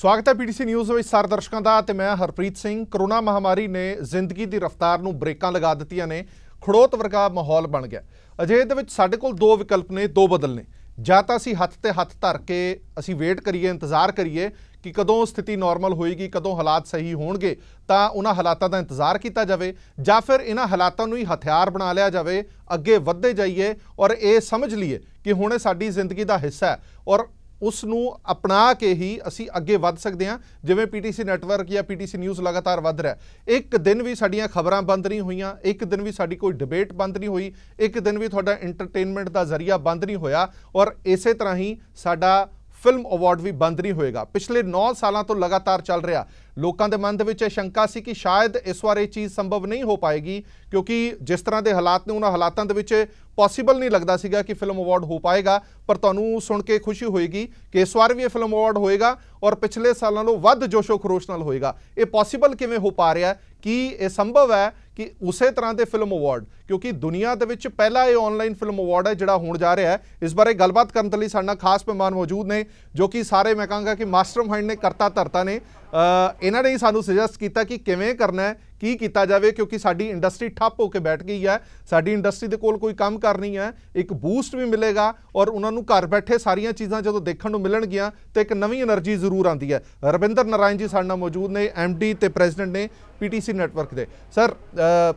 ਸਵਾਗਤ ਹੈ PTC news ਵਿੱਚ ਸਾਰੇ ਦਰਸ਼ਕਾਂ ਦਾ ਤੇ ਮੈਂ ਹਰਪ੍ਰੀਤ ਸਿੰਘ ਕਰੋਨਾ ਮਹਾਮਾਰੀ ਨੇ ਜ਼ਿੰਦਗੀ ਦੀ ਰਫ਼ਤਾਰ ਨੂੰ ਬ੍ਰੇਕਾਂ ਲਗਾ ਦਿੱਤੀਆਂ ਨੇ ਖੜੋਤ ਵਰਗਾ ਮਾਹੌਲ ਬਣ ਗਿਆ ਅਜੇ ਦੇ ਵਿੱਚ ਸਾਡੇ ਕੋਲ ਦੋ ਵਿਕਲਪ ਨੇ ਦੋ ਬਦਲ ਨੇ ਜਾਂ ਤਾਂ ਅਸੀਂ ਹੱਥ ਤੇ ਹੱਥ ਧਰ ਕੇ ਅਸੀਂ ਵੇਟ ਕਰੀਏ ਇੰਤਜ਼ਾਰ ਕਰੀਏ ਕਿ ਕਦੋਂ ਸਥਿਤੀ ਨਾਰਮਲ ਹੋਏਗੀ ਕਦੋਂ ਹਾਲਾਤ ਸਹੀ ਹੋਣਗੇ ਤਾਂ ਉਹਨਾਂ ਹਾਲਾਤਾਂ ਦਾ ਇੰਤਜ਼ਾਰ ਕੀਤਾ ਜਾਵੇ ਜਾਂ ਫਿਰ ਇਹਨਾਂ ਹਾਲਾਤਾਂ ਨੂੰ ਹੀ ਹਥਿਆਰ ਬਣਾ ਲਿਆ ਜਾਵੇ ਅੱਗੇ ਵਧਦੇ ਜਾਈਏ ਔਰ ਇਹ ਸਮਝ ਲਈਏ ਕਿ ਹੁਣ ਸਾਡੀ ਜ਼ਿੰਦਗੀ ਦਾ ਹਿੱਸਾ ਹੈ ਔਰ ਉਸ ਨੂੰ ਅਪਣਾ ਕੇ ਹੀ ਅਸੀਂ ਅੱਗੇ ਵੱਧ ਸਕਦੇ ਹਾਂ ਜਿਵੇਂ ਪੀਟੀਸੀ ਨੈਟਵਰਕ ਜਾਂ ਪੀਟੀਸੀ ਨਿਊਜ਼ ਲਗਾਤਾਰ ਵੱਧ ਰਿਹਾ ਇੱਕ ਦਿਨ ਵੀ ਸਾਡੀਆਂ ਖਬਰਾਂ ਬੰਦ ਨਹੀਂ ਹੋਈਆਂ ਇੱਕ ਦਿਨ ਵੀ ਸਾਡੀ ਕੋਈ ਡਿਬੇਟ ਬੰਦ ਨਹੀਂ ਹੋਈ ਇੱਕ ਦਿਨ ਵੀ ਤੁਹਾਡਾ ਐਂਟਰਟੇਨਮੈਂਟ ਦਾ ਜ਼ਰੀਆ ਬੰਦ ਨਹੀਂ ਹੋਇਆ ਔਰ ਇਸੇ ਤਰ੍ਹਾਂ ਹੀ ਸਾਡਾ ਫਿਲਮ ਅਵਾਰਡ ਵੀ ਬੰਦ ਨਹੀਂ ਹੋਏਗਾ ਪਿਛਲੇ 9 ਸਾਲਾਂ ਤੋਂ ਲਗਾਤਾਰ ਚੱਲ ਰਿਹਾ ਲੋਕਾਂ ਦੇ ਮਨ ਦੇ ਵਿੱਚ ਇਹ ਸ਼ੰਕਾ ਸੀ ਕਿ ਸ਼ਾਇਦ ਇਸ ਵਾਰ ਇਹ ਚੀਜ਼ ਸੰਭਵ ਨਹੀਂ ਹੋ ਪਾਏਗੀ ਕਿਉਂਕਿ ਜਿਸ ਤਰ੍ਹਾਂ ਦੇ ਹਾਲਾਤ ਨੇ ਉਹਨਾਂ ਹਾਲਾਤਾਂ ਦੇ ਵਿੱਚ ਪੋਸੀਬਲ ਨਹੀਂ ਲੱਗਦਾ ਸੀਗਾ ਕਿ ਫਿਲਮ ਅਵਾਰਡ ਹੋ ਪਾਏਗਾ ਪਰ ਤੁਹਾਨੂੰ ਸੁਣ ਕੇ ਖੁਸ਼ੀ ਹੋਏਗੀ ਕਿ ਇਸ ਵਾਰ ਵੀ ਇਹ ਫਿਲਮ ਅਵਾਰਡ ਹੋਏਗਾ ਔਰ ਪਿਛਲੇ ਸਾਲਾਂ ਨਾਲੋਂ ਵੱਧ ਜੋਸ਼ੋ ਖਰੋਸ਼ ਨਾਲ ਹੋਏਗਾ ਇਹ ਪੋਸੀਬਲ ਕਿਵੇਂ ਹੋ ਪਾ ਰਿਹਾ ਕੀ ਇਹ ਸੰਭਵ ਹੈ ਕਿ ਉਸੇ ਤਰ੍ਹਾਂ ਦੇ ਫਿਲਮ ਅਵਾਰਡ ਕਿਉਂਕਿ ਦੁਨੀਆ ਦੇ ਵਿੱਚ ਪਹਿਲਾ ਇਹ ਆਨਲਾਈਨ ਫਿਲਮ ਅਵਾਰਡ ਹੈ ਜਿਹੜਾ ਹੋਣ ਜਾ ਰਿਹਾ ਹੈ ਇਸ ਬਾਰੇ ਗੱਲਬਾਤ ਕਰਨ ਲਈ ਸਾਡੇ ਨਾਲ ਖਾਸ ਮਹਿਮਾਨ ਮੌਜੂਦ ਨੇ ਜੋ ਕਿ ਸਾਰੇ ਮੈਂ ਕਹਾਂਗਾ ਕਿ ਮਾਸਟਰ ਮਾਈਂਡ ਨੇ ਕਰਤਾ ਧਰਤਾ ਨੇ ਇਹਨਾਂ ਨੇ ਸਾਨੂੰ ਸੁਜੈਸਟ ਕੀਤਾ ਕਿ ਕਿਵੇਂ ਕਰਨਾ ਹੈ ਕੀ ਕੀਤਾ ਜਾਵੇ ਕਿਉਂਕਿ ਸਾਡੀ ਇੰਡਸਟਰੀ ਠੱਪ ਹੋ ਕੇ ਬੈਠ ਗਈ ਹੈ ਸਾਡੀ ਇੰਡਸਟਰੀ ਦੇ ਕੋਲ ਕੋਈ ਕੰਮ ਕਰ ਨਹੀਂ ਹੈ ਇੱਕ ਬੂਸਟ ਵੀ ਮਿਲੇਗਾ ਔਰ ਉਹਨਾਂ ਨੂੰ ਘਰ ਬੈਠੇ ਸਾਰੀਆਂ ਚੀਜ਼ਾਂ ਜਦੋਂ ਦੇਖਣ ਨੂੰ ਮਿਲਣਗੀਆਂ ਤੇ ਇੱਕ ਨਵੀਂ એનર્ਜੀ ਜ਼ਰੂਰ ਆਉਂਦੀ ਹੈ ਰਵਿੰਦਰ ਨਾਰਾਇਣ ਜੀ ਸਾਡੇ ਨਾਲ ਮੌਜੂਦ ਨੇ ਐਮਡੀ ਤੇ ਪ੍ਰੈਜ਼ੀਡੈਂਟ ਨੇ ਪੀਟੀਸੀ ਨੈਟਵਰਕ ਦੇ ਸਰ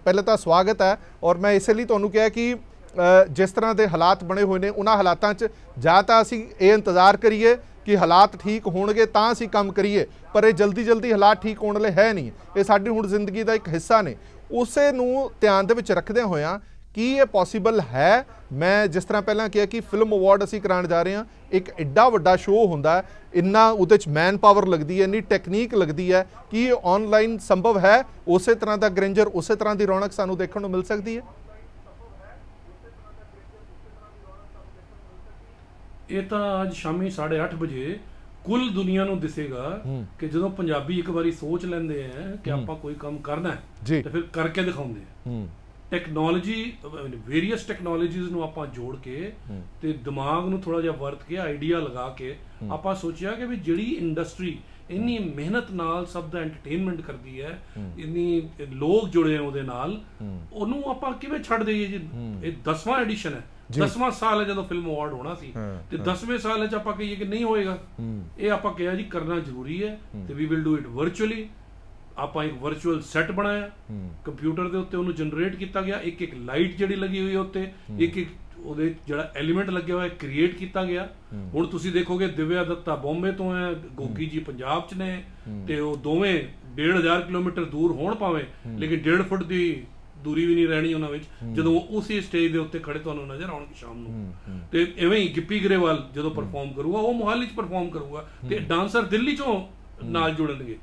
ਪਹਿਲੇ ਤਾਂ ਸਵਾਗਤ ਹੈ ਔਰ ਮੈਂ ਇਸੇ ਲਈ ਤੁਹਾਨੂੰ ਕਿਹਾ ਕਿ ਜਿਸ ਤਰ੍ਹਾਂ ਦੇ ਹਾਲਾਤ ਬਣੇ ਹੋਏ ਨੇ ਉਹਨਾਂ ਹਾਲਾਤਾਂ 'ਚ ਜਾਂ ਤਾਂ ਅਸੀਂ ਇਹ ਇੰਤਜ਼ਾਰ ਕਰੀਏ ਕਿ ਹਾਲਾਤ ਠੀਕ ਹੋਣਗੇ ਤਾਂ ਅਸੀਂ ਕੰਮ ਕਰੀਏ ਪਰ ਇਹ ਜਲਦੀ ਜਲਦੀ ਹਾਲਾਤ ਠੀਕ ਹੋਣ ਲਈ ਹੈ ਨਹੀਂ ਇਹ ਸਾਡੀ ਹੁਣ ਜ਼ਿੰਦਗੀ ਦਾ ਇੱਕ ਹਿੱਸਾ ਨੇ ਉਸੇ ਨੂੰ ਧਿਆਨ ਦੇ ਵਿੱਚ ਰੱਖਦੇ ਹੋਇਆਂ ਕੀ ਇਹ ਪੋਸੀਬਲ ਹੈ ਮੈਂ ਜਿਸ ਤਰ੍ਹਾਂ ਪਹਿਲਾਂ ਕਿਹਾ ਕਿ ਫਿਲਮ ਅਵਾਰਡ ਅਸੀਂ ਕਰਾਉਣ ਜਾ ਰਹੇ ਹਾਂ ਇੱਕ ਐਡਾ ਵੱਡਾ ਸ਼ੋਅ ਹੁੰਦਾ ਇੰਨਾ ਉਹਦੇ ਵਿੱਚ ਮੈਨ ਪਾਵਰ ਲੱਗਦੀ ਹੈ ਇੰਨੀ ਟੈਕਨੀਕ ਲੱਗਦੀ ਹੈ ਕਿ ਇਹ ਆਨਲਾਈਨ ਸੰਭਵ ਹੈ ਉਸੇ ਤਰ੍ਹਾਂ ਦਾ ਗ੍ਰੈਂਜਰ ਉਸੇ ਤਰ੍ਹਾਂ ਦੀ ਰੌਣਕ ਸਾਨੂੰ ਦੇਖਣ ਨੂੰ ਮਿਲ ਸਕਦੀ ਹੈ ਇਹ ਤਾਂ ਅੱਜ ਸ਼ਾਮੀ 8:30 ਵਜੇ ਕੁੱਲ ਦੁਨੀਆ ਨੂੰ ਦਿਸੇਗਾ ਕਿ ਜਦੋਂ ਪੰਜਾਬੀ ਇੱਕ ਵਾਰੀ ਸੋਚ ਲੈਂਦੇ ਆ ਕਿ ਆਪਾਂ ਕੋਈ ਕੰਮ ਕਰਨਾ ਹੈ ਤੇ ਫਿਰ ਕਰਕੇ ਦਿਖਾਉਂਦੇ ਆ ਟੈਕਨੋਲੋਜੀ ਵੇਰੀਅਸ ਟੈਕਨੋਲੋਜੀਜ਼ ਨੂੰ ਆਪਾਂ ਜੋੜ ਕੇ ਤੇ ਦਿਮਾਗ ਨੂੰ ਥੋੜਾ ਜਿਹਾ ਵਰਤ ਕੇ ਆਈਡੀਆ ਲਗਾ ਕੇ ਆਪਾਂ ਸੋਚਿਆ ਕਿ ਵੀ ਜਿਹੜੀ ਇੰਡਸਟਰੀ ਇੰਨੀ ਮਿਹਨਤ ਨਾਲ ਸਭ ਦਾ ਐਂਟਰਟੇਨਮੈਂਟ ਕਰਦੀ ਹੈ ਇੰਨੀ ਲੋਕ ਜੁੜੇ ਉਹਦੇ ਨਾਲ ਉਹਨੂੰ ਆਪਾਂ ਕਿਵੇਂ ਛੱਡ ਦਈਏ ਜੀ ਇਹ 10ਵਾਂ ਐਡੀਸ਼ਨ ਹੈ 10ਵਾਂ ਸਾਲ ਹੈ ਜਦੋਂ ਫਿਲਮ ਅਵਾਰਡ ਹੋਣਾ ਸੀ ਤੇ 10ਵੇਂ ਸਾਲ ਵਿੱਚ ਆਪਾਂ ਕਹੀਏ ਕਿ ਨਹੀਂ ਹੋਏਗਾ ਇਹ ਆਪਾਂ ਕਿਹਾ ਜੀ ਕਰਨਾ ਜ਼ਰੂਰੀ ਹੈ ਤੇ we will do it virtually ਆਪਾਂ ਇੱਕ ਵਰਚੁਅਲ ਸੈੱਟ ਬਣਾਇਆ ਕੰਪਿਊਟਰ ਦੇ ਉੱਤੇ ਉਹਨੂੰ ਜਨਰੇਟ ਕੀਤਾ ਗਿਆ ਇੱਕ ਇੱਕ ਲਾਈਟ ਜਿਹੜੀ ਲੱਗੀ ਹੋਈ ਹੈ ਉੱਤੇ ਇੱਕ ਇੱਕ ਉਹਦੇ ਜਿਹੜਾ ਐਲੀਮੈਂਟ ਲੱਗਿਆ ਹੋਇਆ ਕ੍ਰੀਏਟ ਕੀਤਾ ਗਿਆ ਹੁਣ ਤੁਸੀਂ ਦੇਖੋਗੇ ਦਿਵਿਆ ਦੱਤਾ ਬੰਬੇ ਤੋਂ ਹੈ ਗੋਗੀ ਜੀ ਪੰਜਾਬ 'ਚ ਨੇ ਤੇ ਉਹ ਦੋਵੇਂ 1500 ਕਿਲੋਮੀਟਰ ਦੂਰ ਹੋਣ ਪਾਵੇਂ ਲੇਕਿਨ 1.5 ਫੁੱਟ ਦੀ ਦੂਰੀ ਵੀ ਨਹੀਂ ਰਹਿਣੀ ਉਹਨਾਂ ਵਿੱਚ ਜਦੋਂ ਉਸੇ ਸਟੇਜ ਦੇ ਉੱਤੇ ਖੜੇ ਤੁਹਾਨੂੰ ਨਜ਼ਰ ਆਉਣਗੇ ਸ਼ਾਮ ਨੂੰ ਤੇ ਐਵੇਂ ਹੀ ਗਿੱਪੀ ਗਰੇਵਾਲ ਜਦੋਂ ਪਰਫਾਰਮ ਕਰੂਗਾ ਉਹ ਮੋਹਾਲੀ 'ਚ ਪਰਫਾਰਮ ਕਰੂਗਾ ਤੇ ਡਾਂਸਰ ਦਿੱਲੀ 'ਚੋਂ ਨਾਲ ਜੁੜਨਗੇ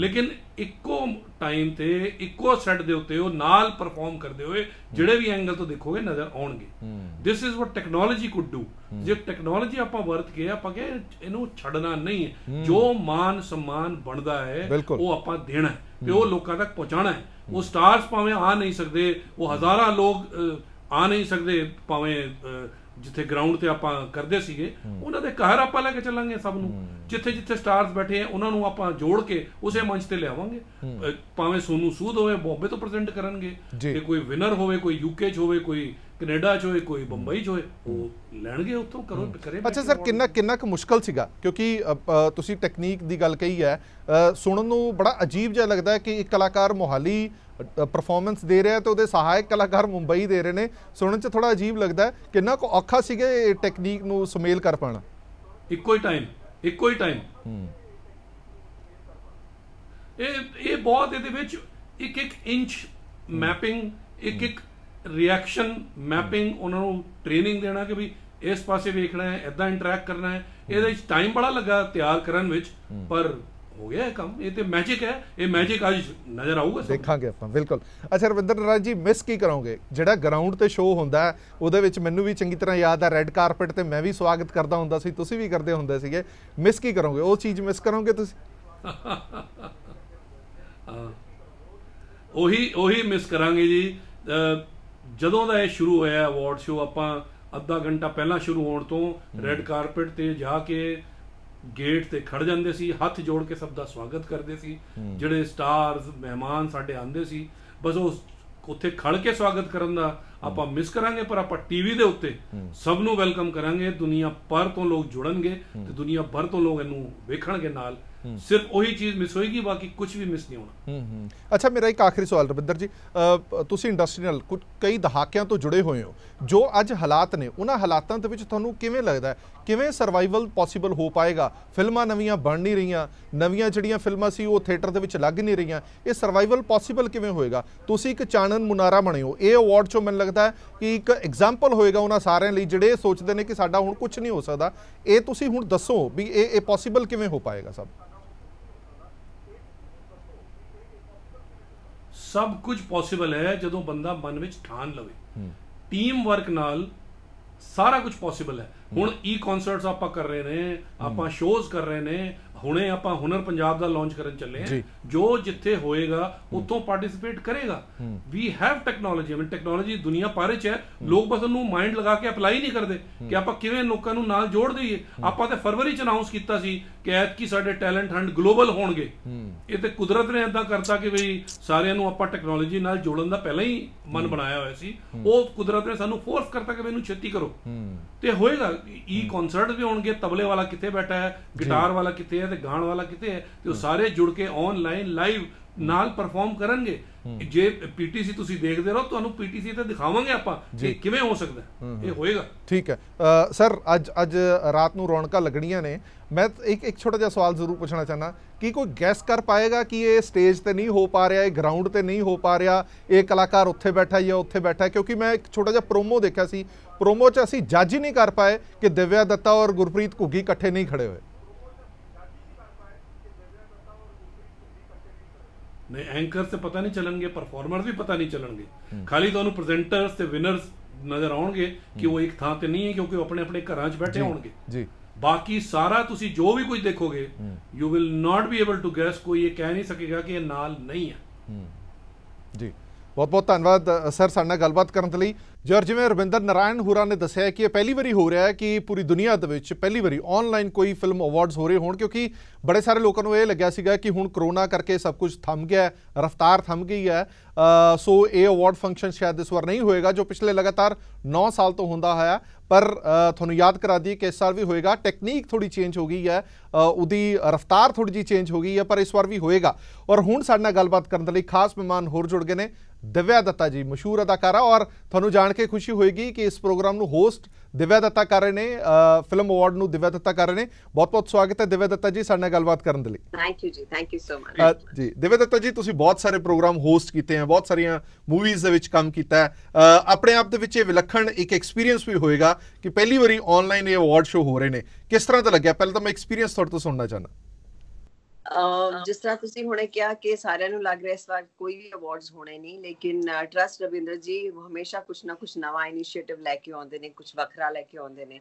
ਲੇਕਿਨ ਇੱਕੋ ਟਾਈਮ ਤੇ ਇੱਕੋ ਸੈੱਟ ਦੇ ਉੱਤੇ ਉਹ ਨਾਲ ਪਰਫਾਰਮ ਕਰਦੇ ਹੋਏ ਜਿਹੜੇ ਵੀ ਐਂਗਲ ਤੋਂ ਦੇਖੋਗੇ ਨਜ਼ਰ ਆਉਣਗੇ this is what technology could do ਜੇ ਟੈਕਨੋਲੋਜੀ ਆਪਾਂ ਵਰਤ ਕੇ ਆਪਾਂ ਕਹੇ ਇਹਨੂੰ ਛੱਡਣਾ ਨਹੀਂ ਜੋ ਮਾਨ ਸਨਮਾਨ ਬਣਦਾ ਹੈ ਉਹ ਆਪਾਂ ਦੇਣਾ ਹੈ ਤੇ ਉਹ ਲੋਕਾਂ ਤੱਕ ਪਹੁੰਚਾਣਾ ਹੈ ਉਹ ਸਟਾਰਸ ਭਾਵੇਂ ਆ ਨਹੀਂ ਸਕਦੇ ਉਹ ਹਜ਼ਾਰਾਂ ਲੋਕ ਆ ਨਹੀਂ ਸਕਦੇ ਭਾਵੇਂ ਜਿੱਥੇ ਗਰਾਊਂਡ ਤੇ ਆਪਾਂ ਕਰਦੇ ਸੀਗੇ ਉਹਨਾਂ ਦੇ ਘਰ ਆਪਾਂ ਲੈ ਕੇ ਚੱਲਾਂਗੇ ਸਭ ਨੂੰ ਜਿੱਥੇ ਜਿੱਥੇ ਸਟਾਰਸ ਬੈਠੇ ਆ ਉਹਨਾਂ ਨੂੰ ਆਪਾਂ ਜੋੜ ਕੇ ਉਸੇ ਮੰਚ ਤੇ ਲਿਆਵਾਂਗੇ ਭਾਵੇਂ ਸੋਨੂ ਸੂਦ ਹੋਵੇ ਬੰਬੇ ਤੋਂ ਪ੍ਰੈਜ਼ੈਂਟ ਕਰਨਗੇ ਤੇ ਕੋਈ ਵਿਨਰ ਹੋਵੇ ਕੋਈ ਯੂਕੇ ਚ ਹੋਵੇ ਕੋਈ ਕੈਨੇਡਾ ਚ ਹੋਵੇ ਕੋਈ ਬੰਬਈ ਚ ਹੋਵੇ ਉਹ ਲੈਣਗੇ ਉੱਥੋਂ ਕਰੋ ਕਰੇ ਅੱਛਾ ਸਰ ਕਿੰਨਾ ਕਿੰਨਾ ਕੁ ਮੁਸ਼ਕਲ ਸੀਗਾ ਕਿਉਂਕਿ ਤੁਸੀਂ ਟੈਕਨੀਕ ਦੀ ਗੱਲ ਕਹੀ ਹੈ ਸੁਣਨ ਨੂੰ ਬੜਾ ਅਜੀਬ ਜਿਹਾ ਲੱਗਦਾ ਕਿ ਇੱਕ ਕਲਾਕਾਰ ਮੋਹਾਲੀ ਪਰਫਾਰਮੈਂਸ ਦੇ ਰਿਹਾ ਤੇ ਉਹਦੇ ਸਹਾਇਕ ਕਲਾਕਾਰ ਮੁੰਬਈ ਦੇ ਰਹੇ ਨੇ ਸੁਣਨ 'ਚ ਥੋੜਾ ਅਜੀਬ ਲੱਗਦਾ ਹੈ ਕਿੰਨਾ ਕੋ ਔਖਾ ਸੀਗੇ ਇਹ ਟੈਕਨੀਕ ਨੂੰ ਸੁਮੇਲ ਕਰ ਪਾਣਾ ਇੱਕੋ ਹੀ ਟਾਈਮ ਇੱਕੋ ਹੀ ਟਾਈਮ ਇਹ ਇਹ ਬਹੁਤ ਇਹਦੇ ਵਿੱਚ ਇੱਕ ਇੱਕ ਇੰਚ ਮੈਪਿੰਗ ਇੱਕ ਇੱਕ ਰਿਐਕਸ਼ਨ ਮੈਪਿੰਗ ਉਹਨਾਂ ਨੂੰ ਟ੍ਰੇਨਿੰਗ ਦੇਣਾ ਕਿ ਵੀ ਇਸ ਪਾਸੇ ਵੇਖਣਾ ਹੈ ਇਦਾਂ ਇੰਟਰੈਕਟ ਕਰਨਾ ਹੈ ਇਹਦੇ ਵਿੱਚ ਟਾਈਮ ਬੜਾ ਲੱਗਾ ਤਿਆਰ ਕਰਨ ਵਿੱਚ ਪਰ ਹੋ ਗਿਆ ਇਹ ਕੰਮ ਇਹ ਤੇ ਮੈਜਿਕ ਹੈ ਇਹ ਮੈਜਿਕ ਅੱਜ ਨਜ਼ਰ ਆਊਗਾ ਦੇਖਾਂਗੇ ਆਪਾਂ ਬਿਲਕੁਲ ਅੱਛਾ ਰਵਿੰਦਰ ਨਰਾਜ ਜੀ ਮਿਸ ਕੀ ਕਰੋਗੇ ਜਿਹੜਾ ਗਰਾਊਂਡ ਤੇ ਸ਼ੋਅ ਹੁੰਦਾ ਉਹਦੇ ਵਿੱਚ ਮੈਨੂੰ ਵੀ ਚੰਗੀ ਤਰ੍ਹਾਂ ਯਾਦ ਆ ਰੈੱਡ ਕਾਰਪਟ ਤੇ ਮੈਂ ਵੀ ਸਵਾਗਤ ਕਰਦਾ ਹੁੰਦਾ ਸੀ ਤੁਸੀਂ ਵੀ ਕਰਦੇ ਹੁੰਦੇ ਸੀਗੇ ਮਿਸ ਕੀ ਕਰੋਗੇ ਉਹ ਚੀਜ਼ ਮਿਸ ਕਰੋਗੇ ਤੁਸੀਂ ਉਹੀ ਉਹੀ ਮਿਸ ਕਰਾਂਗੇ ਜੀ ਜਦੋਂ ਦਾ ਇਹ ਸ਼ੁਰੂ ਹੋਇਆ ਅਵਾਰਡ ਸ਼ੋਅ ਆਪਾਂ ਅੱਧਾ ਘੰਟਾ ਪਹਿਲਾਂ ਸ਼ੁਰੂ ਹੋਣ ਤੋਂ ਰੈੱਡ ਕਾਰਪਟ ਤੇ ਜਾ ਕੇ ਗੇਟ ਤੇ ਖੜ ਜਾਂਦੇ ਸੀ ਹੱਥ ਜੋੜ ਕੇ ਸਭ ਦਾ ਸਵਾਗਤ ਕਰਦੇ ਸੀ ਜਿਹੜੇ ਸਟਾਰਸ ਮਹਿਮਾਨ ਸਾਡੇ ਆਂਦੇ ਸੀ ਬਸ ਉਹ ਉੱਥੇ ਖੜ ਕੇ ਸਵਾਗਤ ਕਰਨ ਦਾ ਆਪਾਂ ਮਿਸ ਕਰਾਂਗੇ ਪਰ ਆਪਾਂ ਟੀਵੀ ਦੇ ਉੱਤੇ ਸਭ ਨੂੰ ਵੈਲਕਮ ਕਰਾਂਗੇ ਦੁਨੀਆ ਭਰ ਤੋਂ ਲੋਕ ਜੁੜਨਗੇ ਤੇ ਦੁਨੀਆ ਭਰ ਤੋਂ ਲੋਕ ਇਹਨੂੰ ਵੇਖਣਗੇ ਨਾਲ ਸਿਰਫ ਉਹੀ ਚੀਜ਼ ਮਿਸ ਹੋਏਗੀ ਬਾਕੀ ਕੁਝ ਵੀ ਮਿਸ ਨਹੀਂ ਹੋਣਾ ਹੂੰ ਅੱਛਾ ਮੇਰਾ ਇੱਕ ਆਖਰੀ ਸਵਾਲ ਰਵਿੰਦਰ ਜੀ ਤੁਸੀਂ ਇੰਡਸਟਰੀ ਨਾਲ ਕਈ ਦਹਾਕਿਆਂ ਤੋਂ ਜੁੜੇ ਹੋਏ ਹੋ ਜੋ ਅੱਜ ਹਾਲਾਤ ਨੇ ਉਹਨਾਂ ਹਾਲਾਤਾਂ ਦੇ ਵਿੱਚ ਤੁਹਾਨੂੰ ਕਿਵੇਂ ਲੱਗਦਾ ਕਿਵੇਂ ਸਰਵਾਈਵਲ ਪੋਸੀਬਲ ਹੋ ਪਾਏਗਾ ਫਿਲਮਾਂ ਨਵੀਆਂ ਬਣ ਨਹੀਂ ਰਹੀਆਂ ਨਵੀਆਂ ਜਿਹੜੀਆਂ ਫਿਲਮਾਂ ਸੀ ਉਹ ਥੀਏਟਰ ਦੇ ਵਿੱਚ ਲੱਗ ਨਹੀਂ ਰਹੀਆਂ ਇਹ ਸਰਵਾਈਵਲ ਪੋਸੀਬਲ ਕਿਵੇਂ ਹੋਏਗਾ ਤੁਸੀਂ ਇੱਕ ਚਾਨਣ ਮੁਨਾਰਾ ਬਣੇ ਹੋ ਇਹ ਅਵਾਰਡ ਚੋਂ ਮੈਨੂੰ ਲੱਗਦਾ ਹੈ ਕਿ ਇੱਕ ਐਗਜ਼ਾਮਪਲ ਹੋਏਗਾ ਉਹਨਾਂ ਸਾਰਿਆਂ ਲਈ ਜਿਹੜੇ ਸੋਚਦੇ ਨੇ ਕਿ ਸਾਡਾ ਹੁਣ ਕੁਝ ਨਹੀਂ ਹੋ ਸਕਦਾ ਇਹ ਤੁਸੀਂ ਹੁਣ ਦੱਸੋ ਵੀ ਇਹ ਇਹ ਪੋਸੀਬਲ ਕਿਵੇਂ ਹੋ ਪਾਏਗਾ ਸਭ ਸਭ ਕੁਝ ਪੋਸੀਬਲ ਹੈ ਜਦੋਂ ਬੰਦਾ ਮਨ ਵਿੱਚ ਠਾਨ ਲਵੇ ਟੀਮ ਵਰਕ ਨਾਲ ਸਾਰਾ ਕੁਝ ਪੋਸੀਬਲ ਹੈ ਹੁਣ ਈ e ਕਨਸਰਟਸ ਆਪਾਂ ਕਰ ਰਹੇ ਨੇ ਆਪਾਂ ਸ਼ੋਜ਼ ਕਰ ਰਹੇ ਨੇ ਹੁਣੇ ਆਪਾਂ ਹੁਨਰ ਪੰਜਾਬ ਦਾ ਲਾਂਚ ਕਰਨ ਚੱਲੇ ਆ ਜੋ ਜਿੱਥੇ ਹੋਏਗਾ ਉੱਥੋਂ ਪਾਰਟਿਸਿਪੇਟ ਕਰੇਗਾ ਵੀ ਹੈਵ ਟੈਕਨੋਲੋਜੀ ਮੈਂ ਟੈਕਨੋਲੋਜੀ ਦੁਨੀਆ ਪਾਰੇ ਚ ਹੈ ਲੋਕ ਬਸ ਉਹਨੂੰ ਮਾਈਂਡ ਲਗਾ ਕੇ ਅਪਲਾਈ ਨਹੀਂ ਕਰਦੇ ਕਿ ਆਪਾਂ ਕਿਵੇਂ ਲੋਕਾਂ ਨੂੰ ਨਾਲ ਜੋੜ ਦਈਏ ਆਪਾਂ ਤੇ ਫਰਵਰੀ ਚ ਅਨਾਉਂਸ ਕੀਤਾ ਸੀ ਕੈਦ ਕੀ ਸਾਡੇ ਟੈਲੈਂਟ ਹੰਡ ਗਲੋਬਲ ਹੋਣਗੇ ਇਹ ਤੇ ਕੁਦਰਤ ਨੇ ਇਦਾਂ ਕਰਤਾ ਕਿ ਬਈ ਸਾਰਿਆਂ ਨੂੰ ਆਪਾਂ ਟੈਕਨੋਲੋਜੀ ਨਾਲ ਜੋੜਨ ਦਾ ਪਹਿਲਾਂ ਹੀ ਮਨ ਬਣਾਇਆ ਹੋਇਆ ਸੀ ਉਹ ਕੁਦਰਤ ਨੇ ਸਾਨੂੰ ਫੋਰਸ ਕਰਤਾ ਕਿ ਮੈਨੂੰ ਛੇਤੀ ਕਰੋ ਤੇ ਹੋਏਗਾ ਈ ਕਨਸਰਟ ਵੀ ਹੋਣਗੇ ਤਬਲੇ ਵਾਲਾ ਕਿੱਥੇ ਬੈਠਾ ਹੈ ਗਿਟਾਰ ਵਾਲਾ ਕਿੱਥੇ ਹੈ ਤੇ ਗਾਣ ਵਾਲਾ ਕਿੱਥੇ ਹੈ ਤੇ ਉਹ ਸਾਰੇ ਜੁੜ ਕੇ ਆਨਲਾਈਨ ਲਾਈਵ ਨਾਲ ਪਰਫਾਰਮ ਕਰਨਗੇ ਜੇ ਪੀਟੀਸੀ ਤੁਸੀਂ ਦੇਖਦੇ ਰਹੋ ਤੁਹਾਨੂੰ ਪੀਟੀਸੀ ਤੇ ਦਿਖਾਵਾਂਗੇ ਆਪਾਂ ਕਿ ਕਿਵੇਂ ਹੋ ਸਕਦਾ ਇਹ ਹੋਏਗਾ ਠੀਕ ਹੈ ਸਰ ਅੱਜ ਅੱਜ ਰਾਤ ਨੂੰ ਰੌਣਕਾਂ ਲੱਗਣੀਆਂ ਨੇ ਮੈਂ ਇੱਕ ਇੱਕ ਛੋਟਾ ਜਿਹਾ ਸਵਾਲ ਜ਼ਰੂਰ ਪੁੱਛਣਾ ਚਾਹਨਾ ਕਿ ਕੋਈ ਗੈਸ ਕਰ ਪਾਏਗਾ ਕਿ ਇਹ ਸਟੇਜ ਤੇ ਨਹੀਂ ਹੋ ਪਾ ਰਿਹਾ ਇਹ ਗਰਾਊਂਡ ਤੇ ਨਹੀਂ ਹੋ ਪਾ ਰਿਹਾ ਇਹ ਕਲਾਕਾਰ ਉੱਥੇ ਬੈਠਾ ਜਾਂ ਉੱਥੇ ਬੈਠਾ ਕਿਉਂਕਿ ਮੈਂ ਇੱਕ ਛੋਟਾ ਜਿਹਾ ਪ੍ਰੋਮੋ ਦੇਖਿਆ ਸੀ ਪ੍ਰੋਮੋ 'ਚ ਅਸੀਂ ਜੱਜ ਹੀ ਨਹੀਂ ਕਰ ਪਾਏ ਕਿ ਦਿਵਿਆ ਦੱਤਾ ਔਰ ਗੁਰਪ੍ਰੀਤ ਘੁੱਗੀ ਇਕੱਠੇ ਨਹੀਂ ਖੜੇ ਹੋਏ ਨੇ ਐਂਕਰ ਤੇ ਪਤਾ ਨਹੀਂ ਚੱਲਣਗੇ ਪਰਫਾਰਮਰਸ ਵੀ ਪਤਾ ਨਹੀਂ ਚੱਲਣਗੇ ਖਾਲੀ ਤੁਹਾਨੂੰ ਪ੍ਰੈਜ਼ੈਂਟਰਸ ਤੇ ਵਿਨਰਸ ਨਜ਼ਰ ਆਉਣਗੇ ਕਿ ਉਹ ਇੱਕ ਥਾਂ ਤੇ ਨਹੀਂ ਹੈ ਕਿਉਂਕਿ ਉਹ ਆਪਣੇ ਆਪਣੇ ਘਰਾਂ 'ਚ ਬੈਠੇ ਹੋਣਗੇ ਜੀ ਬਾਕੀ ਸਾਰਾ ਤੁਸੀਂ ਜੋ ਵੀ ਕੁਝ ਦੇਖੋਗੇ you will not be able to guess ਕੋਈ ਇਹ ਕਹਿ ਨਹੀਂ ਸਕੇਗਾ ਕਿ ਇਹ ਨਾਲ ਨਹੀਂ ਹੈ ਜੀ ਬਹੁਤ ਬਹੁਤ ਧੰਨਵਾਦ ਸਰ ਸਾਡੇ ਨਾਲ ਗੱਲਬਾਤ ਕਰਨ ਦੇ ਲਈ ਜਰ ਜਿਵੇਂ ਰਵਿੰਦਰ ਨਾਰਾਇਣ ਹੂਰਾ ਨੇ ਦੱਸਿਆ ਕਿ ਇਹ ਪਹਿਲੀ ਵਾਰੀ ਹੋ ਰਿਹਾ ਹੈ ਕਿ ਪੂਰੀ ਦੁਨੀਆ ਦੇ ਵਿੱਚ ਪਹਿਲੀ ਵਾਰੀ ਆਨਲਾਈਨ ਕੋਈ ਫਿਲਮ ਅਵਾਰਡਸ ਹੋ ਰਹੇ ਹੋਣ ਕਿਉਂਕਿ ਬੜੇ ਸਾਰੇ ਲੋਕਾਂ ਨੂੰ ਇਹ ਲੱਗਿਆ ਸੀਗਾ ਕਿ ਹੁਣ ਕਰੋਨਾ ਕਰਕੇ ਸਭ ਕੁਝ ਥੰਮ ਗਿਆ ਹੈ ਰਫ਼ਤਾਰ ਥੰਮ ਗਈ ਹੈ ਸੋ ਇਹ ਅਵਾਰਡ ਫੰਕਸ਼ਨ ਸ਼ਾਇਦ ਇਸ ਵਾਰ ਨਹੀਂ ਹੋਏਗਾ ਜੋ ਪਿਛਲੇ ਲਗਾਤਾਰ 9 ਸਾਲ ਤੋਂ ਹੁੰਦਾ ਆਇਆ ਪਰ ਤੁਹਾਨੂੰ ਯਾਦ ਕਰਾ ਦਈਏ ਕਿ ਇਸ ਸਾਲ ਵੀ ਹੋਏਗਾ ਟੈਕਨੀਕ ਥੋੜੀ ਚੇਂਜ ਹੋ ਗਈ ਹੈ ਉਹਦੀ ਰਫ਼ਤਾਰ ਥੋੜੀ ਜੀ ਚੇਂਜ ਹੋ ਗਈ ਹੈ ਪਰ ਇਸ ਵਾਰ ਵੀ ਹੋਏਗਾ ਔਰ ਹੁਣ ਸਾਡੇ ਨਾਲ ਗੱਲਬਾਤ ਕਰਨ ਦੇ ਲਈ ਖਾਸ ਮਹਿਮਾਨ ਹੋਰ ਜੁੜ ਗਏ ਨੇ ਦਿਵਿਆ ਦਿੱਤਾ ਜੀ ਮਸ਼ਹੂਰ ਅਦਾਕਾਰਾ ਔਰ ਤੁਹਾਨੂੰ ਜਾਣ ਕੇ ਖੁਸ਼ੀ ਹੋਏਗੀ ਕਿ ਇਸ ਪ੍ਰੋਗਰਾਮ ਨੂੰ ਹੋਸਟ ਦਿਵਿਆ ਦਿੱਤਾ ਕਰ ਰਹੇ ਨੇ ਫਿਲਮ ਅਵਾਰਡ ਨੂੰ ਦਿਵਿਆ ਦਿੱਤਾ ਕਰ ਰਹੇ ਨੇ ਬਹੁਤ ਬਹੁਤ ਸਵਾਗਤ ਹੈ ਦਿਵਿਆ ਦਿੱਤਾ ਜੀ ਸਾਡੇ ਨਾਲ ਗੱਲਬਾਤ ਕਰਨ ਦੇ ਲਈ ਥੈਂਕ ਯੂ ਜੀ ਥੈਂਕ ਯੂ ਸੋ ਮਚ ਜੀ ਦਿਵਿਆ ਦਿੱਤਾ ਜੀ ਤੁਸੀਂ ਬਹੁਤ ਸਾਰੇ ਪ੍ਰੋਗਰਾਮ ਹੋਸਟ ਕੀਤੇ ਆ ਬਹੁਤ ਸਾਰੀਆਂ ਮੂਵੀਜ਼ ਦੇ ਵਿੱਚ ਕੰਮ ਕੀਤਾ ਹੈ ਆਪਣੇ ਆਪ ਦੇ ਵਿੱਚ ਇਹ ਵਿਲੱਖਣ ਇੱਕ ਐਕਸਪੀਰੀਅੰਸ ਵੀ ਹੋਏਗਾ ਕਿ ਪਹਿਲੀ ਵਾਰੀ ਆਨਲਾਈਨ ਇਹ ਅਵਾਰਡ ਸ਼ੋ ਹੋ ਰਹੇ ਨੇ ਕਿਸ ਤਰ੍ਹਾਂ ਦਾ ਲੱਗਿਆ ਪਹਿਲਾਂ ਤਾਂ ਮੈਂ ਐਕਸਪੀਰੀਅੰਸ ਤੁਹਾਡੇ ਤੋਂ ਸੁਣਨਾ ਚਾਹਨਾ ਜਿਸ ਤਰ੍ਹਾਂ ਤੁਸੀਂ ਹੁਣੇ ਕਿਹਾ ਕਿ ਸਾਰਿਆਂ ਨੂੰ ਲੱਗ ਰਿਹਾ ਇਸ ਵਾਰ ਕੋਈ ਵੀ ਅਵਾਰਡਸ ਹੋਣੇ ਨਹੀਂ ਲੇਕਿਨ ਟਰਸਟ ਰਵਿੰਦਰ ਜੀ ਹਮੇਸ਼ਾ ਕੁਝ ਨਾ ਕੁਝ ਨਵਾਂ ਇਨੀਸ਼ੀਏਟਿਵ ਲੈ ਕੇ ਆਉਂਦੇ ਨੇ ਕੁਝ ਵੱਖਰਾ ਲੈ ਕੇ ਆਉਂਦੇ ਨੇ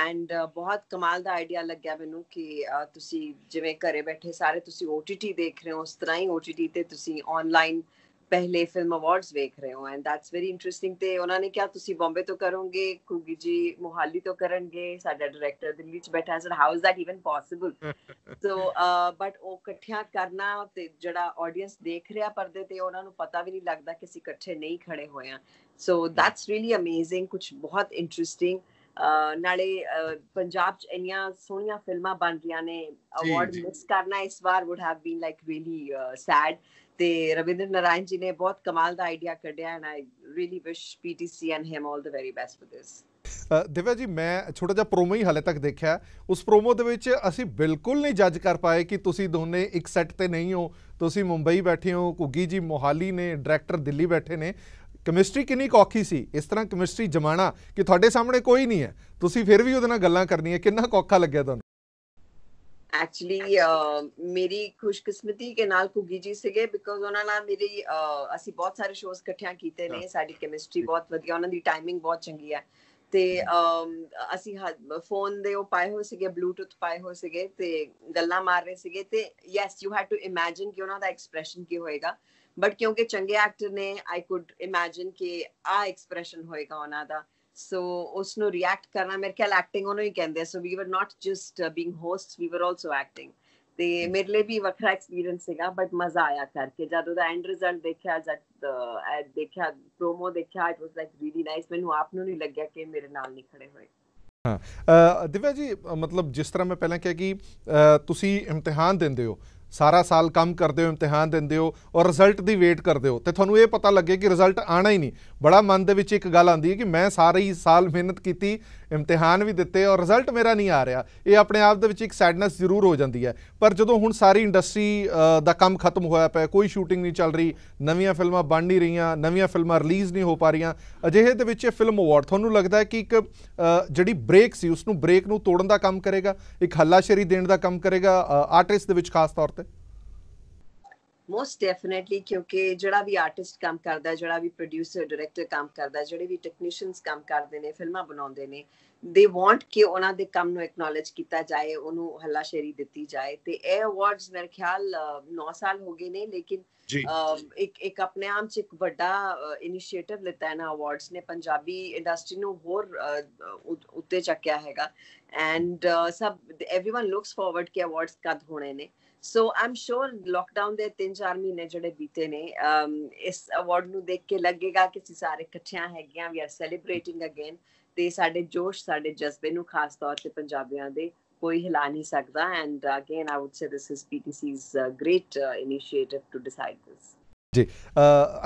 ਐਂਡ ਬਹੁਤ ਕਮਾਲ ਦਾ ਆਈਡੀਆ ਲੱਗਿਆ ਮੈਨੂੰ ਕਿ ਤੁਸੀਂ ਜਿਵੇਂ ਘਰੇ ਬੈਠੇ ਸਾਰੇ ਤੁਸੀਂ OTT ਦੇਖ ਰਹੇ ਹੋ ਉਸ ਤਰ੍ਹਾਂ ਹੀ OTT ਤੇ ਤੁਸੀਂ ਆਨਲਾਈਨ ਪਹਿਲੇ ਫਿਲਮ ਅਵਾਰਡਸ ਵੇਖ ਰਹੇ ਹੋ ਐਂਡ ਦੈਟਸ ਵੈਰੀ ਇੰਟਰਸਟਿੰਗ ਤੇ ਉਹਨਾਂ ਨੇ ਕਿਹਾ ਤੁਸੀਂ ਬੰਬੇ ਤੋਂ ਕਰੋਗੇ ਕੁਗੀ ਜੀ ਮੋਹਾਲੀ ਤੋਂ ਕਰਨਗੇ ਸਾਡਾ ਡਾਇਰੈਕਟਰ ਦਿੱਲੀ ਚ ਬੈਠਾ sir how is that even possible so but ਉਹ ਇਕੱਠਿਆਂ ਕਰਨਾ ਤੇ ਜਿਹੜਾ ਆਡੀਅנס ਦੇਖ ਰਿਹਾ ਪਰਦੇ ਤੇ ਉਹਨਾਂ ਨੂੰ ਪਤਾ ਵੀ ਨਹੀਂ ਲੱਗਦਾ ਕਿ ਅਸੀਂ ਇਕੱਠੇ ਨਹੀਂ ਖੜੇ ਹੋਏ ਆ ਸੋ ਦੈਟਸ ਰੀਲੀ ਅਮੇਜ਼ਿੰਗ ਕੁਝ ਬਹੁਤ ਇੰਟਰਸਟਿੰਗ ਨਾਲੇ ਪੰਜਾਬ ਚ ਇੰਨੀਆਂ ਸੋਹਣੀਆਂ ਫਿਲਮਾਂ ਬਣ ਰਹੀਆਂ ਨੇ ਅਵਾਰਡ ਮਿਸ ਕਰਨਾ ਇਸ ਵਾਰ would have been like really sad ਤੇ ਰਵਿੰਦਰ ਨਾਰਾਇਣ ਜੀ ਨੇ ਬਹੁਤ ਕਮਾਲ ਦਾ ਆਈਡੀਆ ਕੱਢਿਆ and I really wish PTC and him all the very best for this Divya ji ਮੈਂ ਛੋਟਾ ਜਿਹਾ ਪ੍ਰੋਮੋ ਹੀ ਹਾਲੇ ਤੱਕ ਦੇਖਿਆ ਉਸ ਪ੍ਰੋਮੋ ਦੇ ਵਿੱਚ ਅਸੀਂ ਬਿਲਕੁਲ ਨਹੀਂ ਜੱਜ ਕਰ ਪਾਏ ਕਿ ਤੁਸੀਂ ਦੋਨੇ ਇੱਕ ਸੈੱਟ ਤੇ ਨਹੀਂ ਹੋ ਤੁਸੀਂ ਮੁੰਬਈ ਬੈਠੇ ਹੋ ਕੁਗੀ ਜੀ ਮੋਹਾਲੀ ਨੇ ਡਾਇਰੈਕਟਰ ਦਿੱਲੀ ਬੈਠੇ ਨੇ ਕੈਮਿਸਟਰੀ ਕਿੰਨੀ ਕੌਖੀ ਸੀ ਇਸ ਤਰ੍ਹਾਂ ਕੈਮਿਸਟਰੀ ਜਮਾਣਾ ਕਿ ਤੁਹਾਡੇ ਸਾਹਮਣੇ ਕੋਈ ਨਹੀਂ ਹੈ ਤੁਸੀਂ ਫਿਰ ਵੀ ਉਹਦੇ ਨਾਲ ਗੱਲਾਂ ਕਰਨੀਆਂ ਕਿੰਨਾ ਕੌਖਾ ਲੱਗਿਆ ਤੁਹਾਨੂੰ ਐਕਚੁਅਲੀ ਮੇਰੀ ਖੁਸ਼ਕਿਸਮਤੀ ਕੇ ਨਾਲ ਕੁਗੀ ਜੀ ਸੀਗੇ ਬਿਕੋਜ਼ ਉਹਨਾਂ ਨਾਲ ਮੇਰੀ ਅਸੀਂ ਬਹੁਤ ਸਾਰੇ ਸ਼ੋਅਸ ਇਕੱਠਿਆਂ ਕੀਤੇ ਨੇ ਸਾਡੀ ਕੈਮਿਸਟਰੀ ਬਹੁਤ ਵਧੀਆ ਉਹਨਾਂ ਦੀ ਟਾਈਮਿੰਗ ਬਹੁਤ ਚੰਗੀ ਹੈ ਤੇ ਅਸੀਂ ਫੋਨ ਦੇ ਉਹ ਪਾਏ ਹੋਏ ਸੀਗੇ ਬਲੂਟੁੱਥ ਪਾਏ ਹੋਏ ਸੀਗੇ ਤੇ ਗੱਲਾਂ ਮਾਰ ਰਹੇ ਸੀਗੇ ਤੇ yes you had to imagine ਕਿ ਉਹਨਾਂ ਦਾ ਐਕਸਪ੍ਰੈਸ਼ਨ ਕੀ ਹੋਏਗਾ ਬਟ ਕਿਉਂਕਿ ਚੰਗੇ ਐਕਟਰ ਨੇ ਆਈ ਕੁਡ ਇਮੇਜਿਨ ਕਿ ਆ ਐਕਸਪ੍ਰੈਸ਼ਨ ਹੋਏਗਾ ਉਹਨਾਂ ਦਾ ਸੋ ਉਸ ਨੂੰ ਰਿਐਕਟ ਕਰਨਾ ਮੇਰੇ ਖਿਆਲ ਐਕਟਿੰਗ ਉਹਨੂੰ ਹੀ ਕਹਿੰਦੇ so we were not just being hosts we were also acting ਤੇ ਮੇਰੇ ਲਈ ਵੀ ਵੱਖਰਾ ਐਕਸਪੀਰੀਅੰਸ ਸੀਗਾ ਬਟ ਮਜ਼ਾ ਆਇਆ ਕਰਕੇ ਜਦੋਂ ਦਾ ਐਂਡ ਰਿਜ਼ਲਟ ਦੇਖਿਆ ਜਦ ਐਡ ਦੇਖਿਆ ਪ੍ਰੋਮੋ ਦੇਖਿਆ it was like really nice ਮੈਨੂੰ ਆਪ ਨੂੰ ਨਹੀਂ ਲੱਗਿਆ ਕਿ ਮੇਰੇ ਨਾਲ ਨਹੀਂ ਖੜੇ ਹੋਏ ਹਾਂ ਦਿਵਿਆ ਜੀ ਮਤਲਬ ਜਿਸ ਤਰ੍ਹਾਂ ਮੈਂ ਪਹਿਲਾਂ ਕਿਹਾ ਕਿ ਤੁਸੀਂ ਇਮਤਿਹਾਨ ਦਿੰਦੇ ਹੋ ਸਾਰਾ ਸਾਲ ਕੰਮ ਕਰਦੇ ਹੋ ਇਮਤਿਹਾਨ ਦਿੰਦੇ ਹੋ ਔਰ ਰਿਜ਼ਲਟ ਦੀ ਵੇਟ ਕਰਦੇ ਹੋ ਤੇ ਤੁਹਾਨੂੰ ਇਹ ਪਤਾ ਲੱਗੇ ਕਿ ਰਿਜ਼ਲਟ ਆਣਾ ਹੀ ਨਹੀਂ ਬੜਾ ਮਨ ਦੇ ਵਿੱਚ ਇੱਕ ਗੱਲ ਆਂਦੀ ਹੈ ਕਿ ਮੈਂ ਸਾਰੇ ਹੀ ਸਾਲ ਮਿਹਨਤ ਕੀਤੀ ਇਮਤਿਹਾਨ ਵੀ ਦਿੱਤੇ ਔਰ ਰਿਜ਼ਲਟ ਮੇਰਾ ਨਹੀਂ ਆ ਰਿਹਾ ਇਹ ਆਪਣੇ ਆਪ ਦੇ ਵਿੱਚ ਇੱਕ ਸੈਡਨੈਸ ਜ਼ਰੂਰ ਹੋ ਜਾਂਦੀ ਹੈ ਪਰ ਜਦੋਂ ਹੁਣ ਸਾਰੀ ਇੰਡਸਟਰੀ ਦਾ ਕੰਮ ਖਤਮ ਹੋਇਆ ਪਿਆ ਕੋਈ ਸ਼ੂਟਿੰਗ ਨਹੀਂ ਚੱਲ ਰਹੀ ਨਵੀਆਂ ਫਿਲਮਾਂ ਬਣ ਨਹੀਂ ਰਹੀਆਂ ਨਵੀਆਂ ਫਿਲਮਾਂ ਰਿਲੀਜ਼ ਨਹੀਂ ਹੋ ਪਾ ਰਹੀਆਂ ਅਜਿਹੇ ਦੇ ਵਿੱਚ ਇਹ ਫਿਲਮ ਅਵਾਰਡ ਤੁਹਾਨੂੰ ਲੱਗਦਾ ਹੈ ਕਿ ਇੱਕ ਜਿਹੜੀ ਬ੍ਰੇਕ ਸੀ ਉਸ ਨੂੰ ਬ੍ਰੇਕ ਨੂੰ ਤੋੜਨ ਦਾ ਕੰਮ ਕਰੇਗਾ ਇੱਕ ਹੱਲਾਸ਼ੇਰੀ ਦੇਣ ਦਾ ਕੰਮ ਕਰੇਗਾ ਆਰਟਿਸਟ ਦੇ ਵਿੱਚ ਖਾਸ ਤੌਰ ਤੇ ਮੋਸਟ ਡੈਫੀਨਿਟਲੀ ਕਿਉਂਕਿ ਜਿਹੜਾ ਵੀ ਆਰਟਿਸਟ ਕੰਮ ਕਰਦਾ ਹੈ ਜਿਹੜਾ ਵੀ ਪ੍ਰੋਡਿਊਸਰ ਡਾਇਰੈਕਟਰ ਕੰਮ ਕਰਦਾ ਹੈ ਜਿਹੜੇ ਵੀ ਟੈਕਨੀਸ਼ੀਅਨਸ ਕੰਮ ਕਰਦੇ ਨੇ ਫਿਲਮਾਂ ਬਣਾਉਂਦੇ ਨੇ ਦੇ ਵਾਂਟ ਕਿ ਉਹਨਾਂ ਦੇ ਕੰਮ ਨੂੰ ਐਕਨੋਲਜ ਕੀਤਾ ਜਾਏ ਉਹਨੂੰ ਹੱਲਾਸ਼ੇਰੀ ਦਿੱਤੀ ਜਾਏ ਤੇ ਇਹ ਅਵਾਰਡਸ ਮੇਰੇ ਖਿਆਲ 9 ਸਾਲ ਹੋ ਗਏ ਨੇ ਲੇਕਿਨ ਇੱਕ ਇੱਕ ਆਪਣੇ ਆਮ ਚ ਇੱਕ ਵੱਡਾ ਇਨੀਸ਼ੀਏਟਿਵ ਲਿੱਤਾ ਹੈ ਨਾ ਅਵਾਰਡਸ ਨੇ ਪੰਜਾਬੀ ਇੰਡਸਟਰੀ ਨੂੰ ਹੋਰ ਉੱਤੇ ਚੱਕਿਆ ਹੈਗਾ ਐਂਡ ਸਭ एवरीवन ਲੁਕਸ ਫਾਰਵਰਡ ਕਿ ਅਵਾਰਡਸ ਕਦ ਹੋਣੇ ਨੇ ਸੋ ਆਮ ਸ਼ੋਰ ਲੋਕਡਾਊਨ ਦੇ 3-4 ਮਹੀਨੇ ਜਿਹੜੇ ਬੀਤੇ ਨੇ ਇਸ ਅਵਾਰਡ ਨੂੰ ਦੇਖ ਕੇ ਲੱਗੇਗਾ ਕਿ ਅਸੀਂ ਸਾਰੇ ਇਕੱਠਿਆਂ ਹੈਗੇ ਆ ਵੀ ਆਰ ਸੈਲੀਬ੍ਰੇਟਿੰਗ ਅਗੇਨ ਤੇ ਸਾਡੇ ਜੋਸ਼ ਸਾਡੇ ਜਜ਼ਬੇ ਨੂੰ ਖਾਸ ਤੌਰ ਤੇ ਪੰਜਾਬੀਆਂ ਦੇ ਕੋਈ ਹਿਲਾ ਨਹੀਂ ਸਕਦਾ and again I would say this is PTC's great initiative to decide this ਜੀ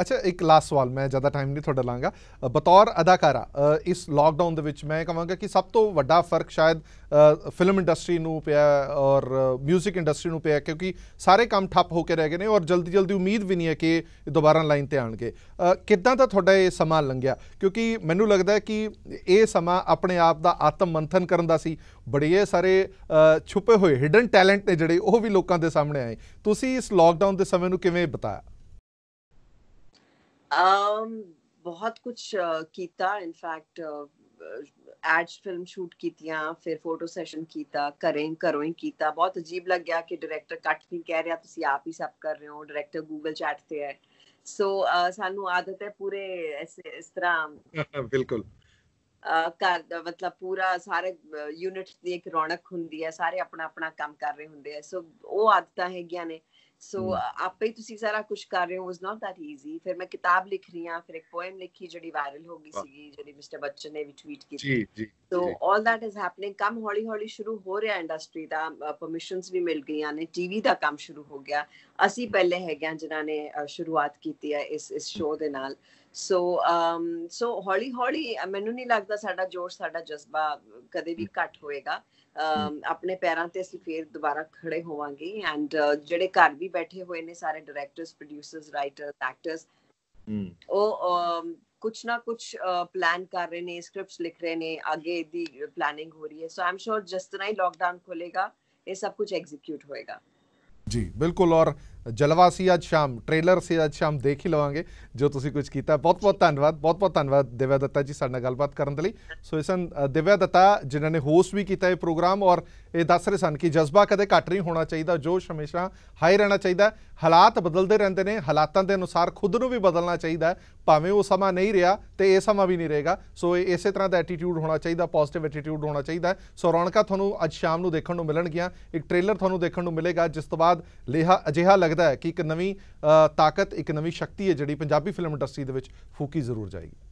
ਅੱਛਾ ਇੱਕ ਲਾਸਟ ਸਵਾਲ ਮੈਂ ਜ਼ਿਆਦਾ ਟਾਈਮ ਨਹੀਂ ਤੁਹਾਡਾ ਲਾਂਗਾ ਬਤੌਰ ਅਦਾਕਾਰਾ ਇਸ ਲਾਕਡਾਊਨ ਦੇ ਵਿੱਚ ਮੈਂ ਕਹਾਂਗਾ ਕਿ ਸਭ ਤੋਂ ਵੱਡਾ ਫਰਕ ਸ਼ਾਇਦ ਫਿਲਮ ਇੰਡਸਟਰੀ ਨੂੰ ਪਿਆ ਔਰ 뮤직 ਇੰਡਸਟਰੀ ਨੂੰ ਪਿਆ ਕਿਉਂਕਿ ਸਾਰੇ ਕੰਮ ਠੱਪ ਹੋ ਕੇ ਰਹਿ ਗਏ ਨੇ ਔਰ ਜਲਦੀ ਜਲਦੀ ਉਮੀਦ ਵੀ ਨਹੀਂ ਹੈ ਕਿ ਦੁਬਾਰਾ ਲਾਈਨ ਤੇ ਆਣਗੇ ਕਿੱਦਾਂ ਦਾ ਤੁਹਾਡਾ ਇਹ ਸਮਾਂ ਲੰਘਿਆ ਕਿਉਂਕਿ ਮੈਨੂੰ ਲੱਗਦਾ ਹੈ ਕਿ ਇਹ ਸਮਾਂ ਆਪਣੇ ਆਪ ਦਾ ਆਤਮ ਮੰਥਨ ਕਰਨ ਦਾ ਸੀ ਬੜੇ ਸਾਰੇ ਛੁਪੇ ਹੋਏ ਹਿਡਨ ਟੈਲੈਂਟ ਨੇ ਜਿਹੜੇ ਉਹ ਵੀ ਲੋਕਾਂ ਦੇ ਸਾਹਮਣੇ ਆਏ ਤੁਸੀਂ ਇਸ ਲਾਕਡਾਊਨ ਦੇ ਸਮੇਂ ਨੂੰ ਕਿਵੇਂ ਬਤਾਇਆ ਅਮ ਬਹੁਤ ਕੁਝ ਕੀਤਾ ਇਨਫੈਕਟ ਐਡਸ ਫਿਲਮ ਸ਼ੂਟ ਕੀਤੀਆਂ ਫਿਰ ਫੋਟੋ ਸੈਸ਼ਨ ਕੀਤਾ ਘਰੇ ਘਰੋਂ ਹੀ ਕੀਤਾ ਬਹੁਤ ਅਜੀਬ ਲੱਗਿਆ ਕਿ ਡਾਇਰੈਕਟਰ ਕੱਟ ਨਹੀਂ ਕਹਿ ਰਿਹਾ ਤੁਸੀਂ ਆਪ ਹੀ ਸਭ ਕਰ ਰਹੇ ਹੋ ਡਾਇਰੈਕਟਰ ਗੂਗਲ ਚੈਟ ਤੇ ਹੈ ਸੋ ਸਾਨੂੰ ਆਦਤ ਹੈ ਪੂਰੇ ਐਸੇ ਇਸ ਤਰ੍ਹਾਂ ਬਿਲਕੁਲ ਕਰ ਮਤਲਬ ਪੂਰਾ ਸਾਰੇ ਯੂਨਿਟ ਦੀ ਇੱਕ ਰੌਣਕ ਹੁੰਦੀ ਹੈ ਸਾਰੇ ਆਪਣਾ ਆਪਣਾ ਕੰਮ ਕਰ ਰਹੇ ਹੁੰਦੇ ਆ ਸੋ ਉਹ ਆਦਤਾਂ ਹੈਗੀਆਂ ਨੇ ਸੋ ਆਪੇ ਹੀ ਤੁਸੀਂ ਸਾਰਾ ਕੁਝ ਕਰ ਰਹੇ ਹੋ ਵਾਸ ਨਾਟ ਦੈਟ ਈਜ਼ੀ ਫਿਰ ਮੈਂ ਕਿਤਾਬ ਲਿਖ ਰਹੀ ਹਾਂ ਫਿਰ ਇੱਕ ਪੋਇਮ ਲਿਖੀ ਜਿਹੜੀ ਵਾਇਰਲ ਹੋ ਗਈ ਸੀਗੀ ਜਿਹੜੀ ਮਿਸਟਰ ਬੱਚਨ ਨੇ ਵੀ ਟਵੀਟ ਕੀਤੀ ਜੀ ਜੀ ਸੋ 올 ਦੈਟ ਇਜ਼ ਹੈਪਨਿੰਗ ਕਮ ਹੌਲੀ ਹੌਲੀ ਸ਼ੁਰੂ ਹੋ ਰਿਹਾ ਇੰਡਸਟਰੀ ਦਾ ਪਰਮਿਸ਼ਨਸ ਵੀ ਮਿਲ ਗਈਆਂ ਨੇ ਟੀਵੀ ਦਾ ਕੰਮ ਸ਼ੁਰੂ ਹੋ ਗਿਆ ਅਸੀਂ ਪਹਿਲੇ ਹੈਗੇ ਜਿਨ੍ਹਾਂ ਨੇ ਸ਼ੁਰੂਆਤ ਕੀਤੀ ਹੈ ਇਸ ਇਸ ਸ਼ੋਅ ਦੇ ਨਾਲ ਸੋ ਸੋ ਹੌਲੀ ਹੌਲੀ ਮੈਨੂੰ ਨਹੀਂ ਲੱਗਦਾ ਸਾਡਾ ਜੋਸ਼ ਸਾਡਾ ਜਜ਼ਬਾ ਕਦੇ ਵੀ ਘਟ ਹੋਏਗਾ ਆਪਣੇ ਪੈਰਾਂ ਤੇ ਅਸੀਂ ਫੇਰ ਦੁਬਾਰਾ ਖੜੇ ਹੋਵਾਂਗੇ ਐਂਡ ਜਿਹੜੇ ਘਰ ਵੀ ਬੈਠੇ ਹੋਏ ਨੇ ਸਾਰੇ ਡਾਇਰੈਕਟਰਸ ਪ੍ਰੋਡਿਊਸਰਸ ਰਾਈਟਰਸ ਐਕਟਰਸ ਉਹ ਕੁਝ ਨਾ ਕੁਝ ਪਲਾਨ ਕਰ ਰਹੇ ਨੇ ਸਕ੍ਰਿਪਟਸ ਲਿਖ ਰਹੇ ਨੇ ਅੱਗੇ ਦੀ ਪਲੈਨਿੰਗ ਹੋ ਰਹੀ ਹੈ ਸੋ ਆਮ ਸ਼ੋਰ ਜਸਟ ਤਰ੍ਹਾਂ ਹੀ ਲਾਕਡਾਊਨ ਖੁੱਲੇਗਾ ਇਹ ਸਭ ਕੁਝ ਐਗਜ਼ੀਕਿਊਟ ਹੋਏਗਾ ਜੀ ਬਿਲਕੁਲ ਔਰ ਜਲਵਾ ਸੀ ਅੱਜ ਸ਼ਾਮ ਟ੍ਰੇਲਰ ਸੀ ਅੱਜ ਸ਼ਾਮ ਦੇਖ ਹੀ ਲਵਾਂਗੇ ਜੋ ਤੁਸੀਂ ਕੁਝ ਕੀਤਾ ਬਹੁਤ ਬਹੁਤ ਧੰਨਵਾਦ ਬਹੁਤ ਬਹੁਤ ਧੰਨਵਾਦ ਦਿਵਿਆ ਦੱਤਾ ਜੀ ਸਾਡੇ ਨਾਲ ਗੱਲਬਾਤ ਕਰਨ ਦੇ ਲਈ ਸੋ ਇਸਨ ਦਿਵਿਆ ਦੱਤਾ ਜਿਨ੍ਹਾਂ ਨੇ ਹੋਸਟ ਵੀ ਕੀਤਾ ਇਹ ਪ੍ਰੋਗਰਾਮ ਔਰ ਇਹ ਦੱਸ ਰਹੇ ਸਨ ਕਿ ਜਜ਼ਬਾ ਕਦੇ ਘਟ ਨਹੀਂ ਹੋਣਾ ਚਾਹੀਦਾ ਜੋਸ਼ ਹਮੇਸ਼ਾ ਹਾਈ ਰਹਿਣਾ ਚਾਹੀਦਾ ਹਾਲਾਤ ਬਦਲਦੇ ਰਹਿੰਦੇ ਨੇ ਹਾਲਾਤਾਂ ਦੇ ਅਨੁਸਾਰ ਖੁਦ ਨੂੰ ਵੀ ਬਦਲਣਾ ਚਾਹੀਦਾ ਭਾਵੇਂ ਉਹ ਸਮਾਂ ਨਹੀਂ ਰਿਹਾ ਤੇ ਇਹ ਸਮਾਂ ਵੀ ਨਹੀਂ ਰਹੇਗਾ ਸੋ ਇਸੇ ਤਰ੍ਹਾਂ ਦਾ ਐਟੀਟਿਊਡ ਹੋਣਾ ਚਾਹੀਦਾ ਪੋਜ਼ਿਟਿਵ ਐਟੀਟਿਊਡ ਹੋਣਾ ਚਾਹੀਦਾ ਸੋ ਰੌਣਕਾਂ ਤੁਹਾਨੂੰ ਅੱਜ ਸ਼ਾਮ ਨੂੰ ਦੇਖਣ ਨੂੰ ਮਿਲਣਗੀਆਂ ਇੱਕ ਟ੍ਰੇਲਰ ਤੁਹਾਨੂੰ ਦੇਖਣ ਨੂੰ ਮਿਲੇਗਾ ਜਿਸ ਤੋਂ ਬਾਅਦ ਲੇਹਾ ਅਜਿਹਾ ਲੱਗਦਾ ਲੱਗਦਾ ਹੈ ਕਿ ਇੱਕ ਨਵੀਂ ਤਾਕਤ ਇੱਕ ਨਵੀਂ ਸ਼ਕਤੀ ਹੈ ਜਿਹੜੀ ਪੰਜਾਬੀ ਫਿਲਮ ਇੰਡਸਟਰੀ ਦੇ ਵਿੱਚ ਫੂਕੀ ਜ਼ਰੂਰ ਜਾਏਗੀ